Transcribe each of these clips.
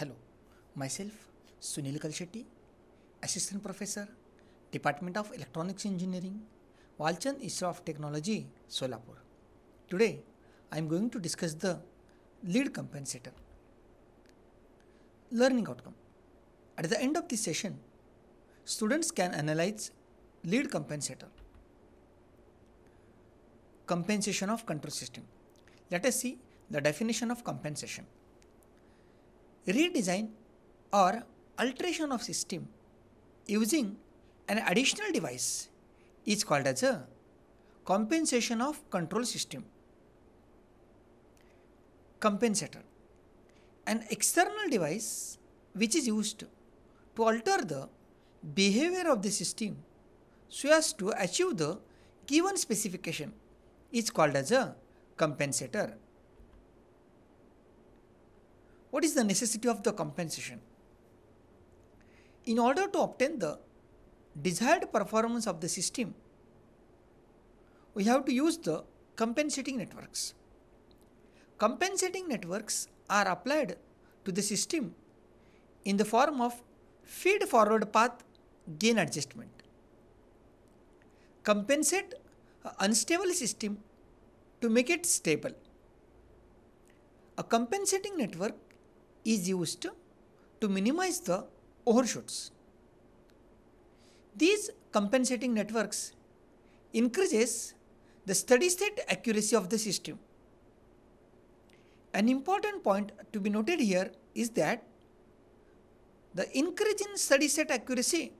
Hello, myself Sunil Kalshetty, Assistant Professor, Department of Electronics Engineering, Walchan Institute of Technology, Solapur. Today, I am going to discuss the lead compensator. Learning outcome. At the end of this session, students can analyze lead compensator. Compensation of control system. Let us see the definition of compensation redesign or alteration of system using an additional device is called as a compensation of control system compensator an external device which is used to alter the behavior of the system so as to achieve the given specification is called as a compensator what is the necessity of the compensation? In order to obtain the desired performance of the system, we have to use the compensating networks. Compensating networks are applied to the system in the form of feed forward path gain adjustment. Compensate an unstable system to make it stable. A compensating network is used to minimize the overshoots. These compensating networks increases the steady state accuracy of the system. An important point to be noted here is that the increase in steady state accuracy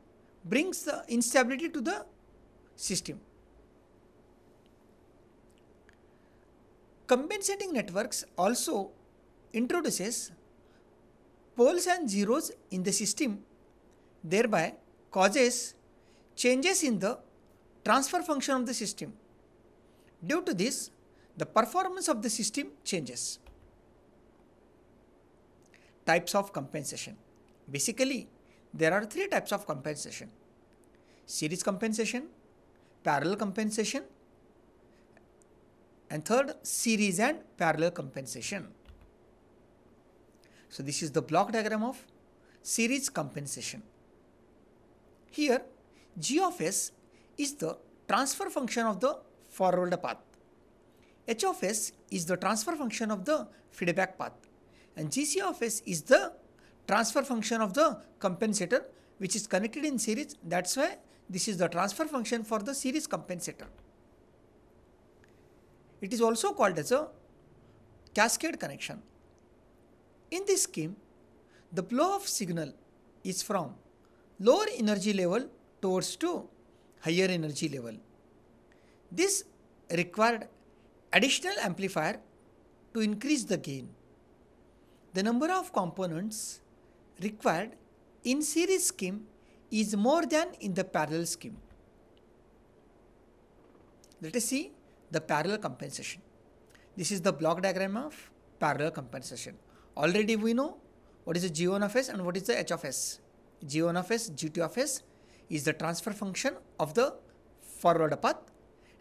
brings the instability to the system. Compensating networks also introduces poles and zeros in the system, thereby causes changes in the transfer function of the system. Due to this, the performance of the system changes. Types of compensation. Basically, there are three types of compensation. Series compensation, parallel compensation, and third, series and parallel compensation. So this is the block diagram of series compensation. Here g of s is the transfer function of the forward path. h of s is the transfer function of the feedback path and gc of s is the transfer function of the compensator which is connected in series that's why this is the transfer function for the series compensator. It is also called as a cascade connection. In this scheme, the flow of signal is from lower energy level towards to higher energy level. This required additional amplifier to increase the gain. The number of components required in series scheme is more than in the parallel scheme. Let us see the parallel compensation. This is the block diagram of parallel compensation. Already we know what is the g1 of s and what is the h of s. g1 of s, g2 of s is the transfer function of the forward path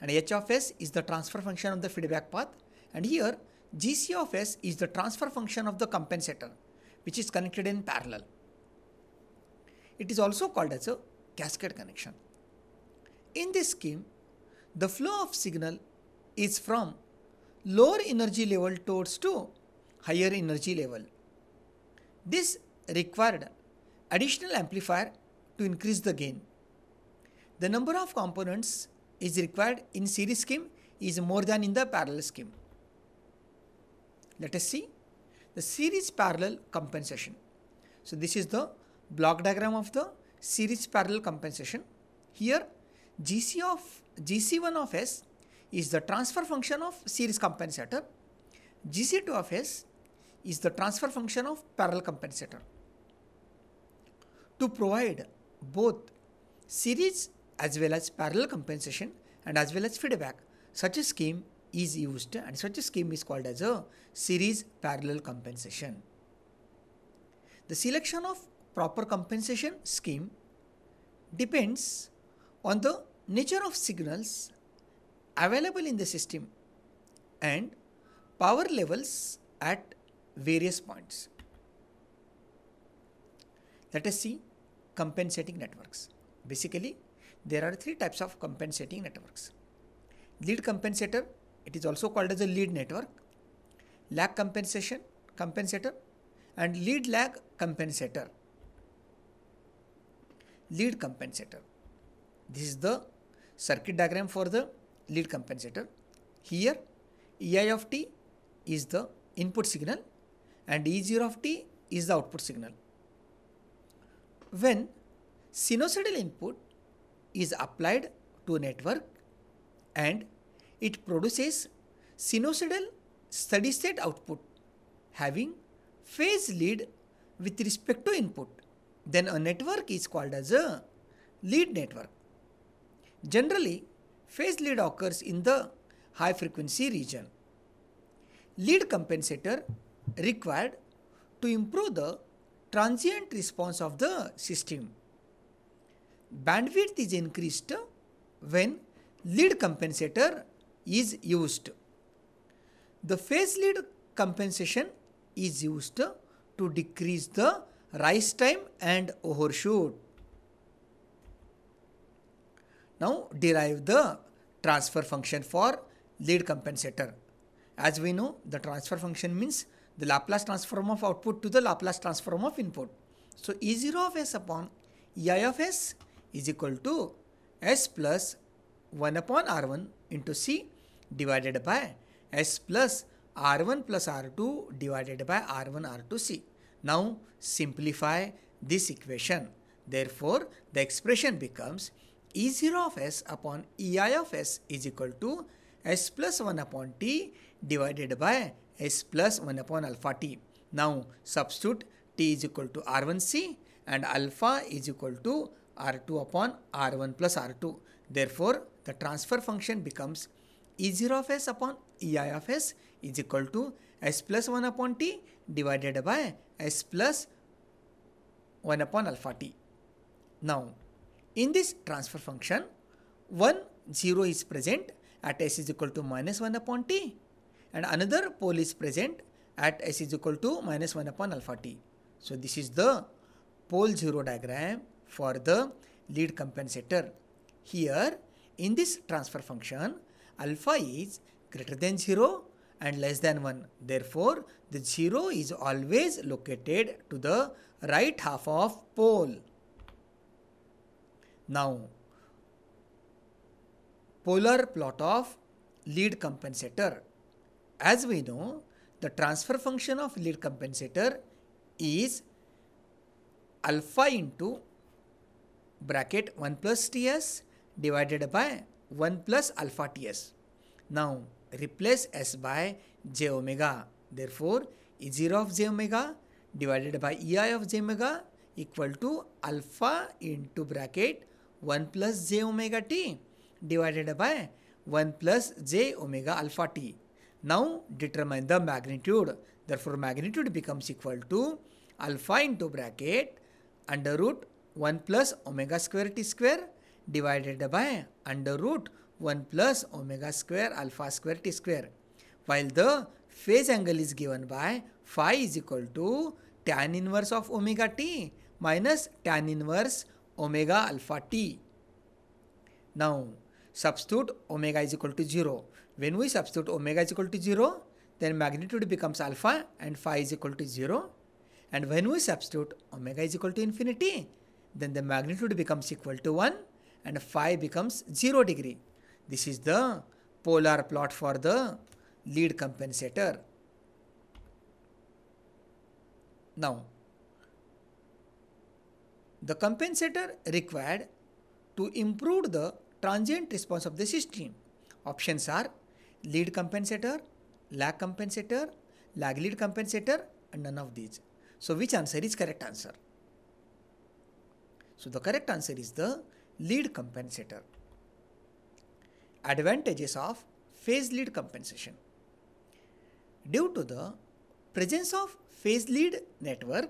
and h of s is the transfer function of the feedback path and here gc of s is the transfer function of the compensator which is connected in parallel. It is also called as a cascade connection. In this scheme, the flow of signal is from lower energy level towards to higher energy level. This required additional amplifier to increase the gain. The number of components is required in series scheme is more than in the parallel scheme. Let us see the series parallel compensation. So this is the block diagram of the series parallel compensation. Here GC of GC1 of S is the transfer function of series compensator. GC2 of S is the transfer function of parallel compensator to provide both series as well as parallel compensation and as well as feedback. Such a scheme is used and such a scheme is called as a series parallel compensation. The selection of proper compensation scheme depends on the nature of signals available in the system and power levels at various points. Let us see compensating networks. Basically, there are three types of compensating networks. Lead compensator, it is also called as a lead network. Lag compensation compensator and lead lag compensator. Lead compensator. This is the circuit diagram for the lead compensator. Here, EI of t is the input signal and E0 of t is the output signal. When sinusoidal input is applied to a network and it produces sinusoidal steady state output having phase lead with respect to input, then a network is called as a lead network. Generally, phase lead occurs in the high frequency region. Lead compensator required to improve the transient response of the system. Bandwidth is increased when lead compensator is used. The phase lead compensation is used to decrease the rise time and overshoot. Now derive the transfer function for lead compensator. As we know, the transfer function means the Laplace transform of output to the Laplace transform of input. So E0 of s upon EI of s is equal to s plus 1 upon r1 into c divided by s plus r1 plus r2 divided by r1 r2 c. Now simplify this equation. Therefore, the expression becomes E0 of s upon EI of s is equal to s plus 1 upon t divided by S plus plus 1 upon alpha t. Now substitute t is equal to r1c and alpha is equal to r2 upon r1 plus r2. Therefore, the transfer function becomes e0 of s upon ei of s is equal to s plus 1 upon t divided by s plus 1 upon alpha t. Now, in this transfer function, 1, 0 is present at s is equal to minus 1 upon t and another pole is present at s is equal to minus 1 upon alpha t. So this is the pole 0 diagram for the lead compensator. Here in this transfer function alpha is greater than 0 and less than 1. Therefore the 0 is always located to the right half of pole. Now polar plot of lead compensator As we know, the transfer function of lead compensator is alpha into bracket 1 plus Ts divided by 1 plus alpha Ts. Now replace S by j omega. Therefore, E0 of j omega divided by EI of j omega equal to alpha into bracket 1 plus j omega t divided by 1 plus j omega alpha t. Now determine the magnitude. Therefore, magnitude becomes equal to alpha into bracket under root 1 plus omega square t square divided by under root 1 plus omega square alpha square t square. While the phase angle is given by phi is equal to tan inverse of omega t minus tan inverse omega alpha t. Now, substitute omega is equal to 0. When we substitute omega is equal to 0, then magnitude becomes alpha and phi is equal to 0. And when we substitute omega is equal to infinity, then the magnitude becomes equal to 1 and phi becomes 0 degree. This is the polar plot for the lead compensator. Now, the compensator required to improve the transient response of the system. Options are lead compensator, lag compensator, lag lead compensator and none of these. So which answer is correct answer? So the correct answer is the lead compensator. Advantages of phase lead compensation. Due to the presence of phase lead network,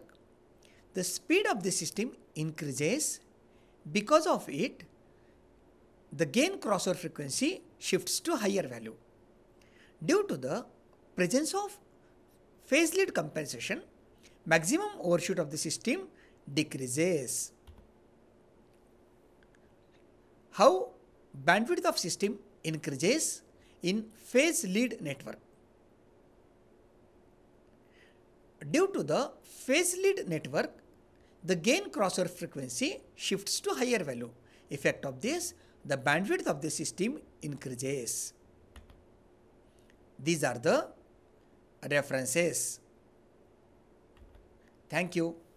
the speed of the system increases. Because of it, the gain crossover frequency shifts to higher value. Due to the presence of phase lead compensation, maximum overshoot of the system decreases. How bandwidth of system increases in phase lead network? Due to the phase lead network, the gain crossover frequency shifts to higher value. Effect of this the bandwidth of the system increases. These are the references. Thank you.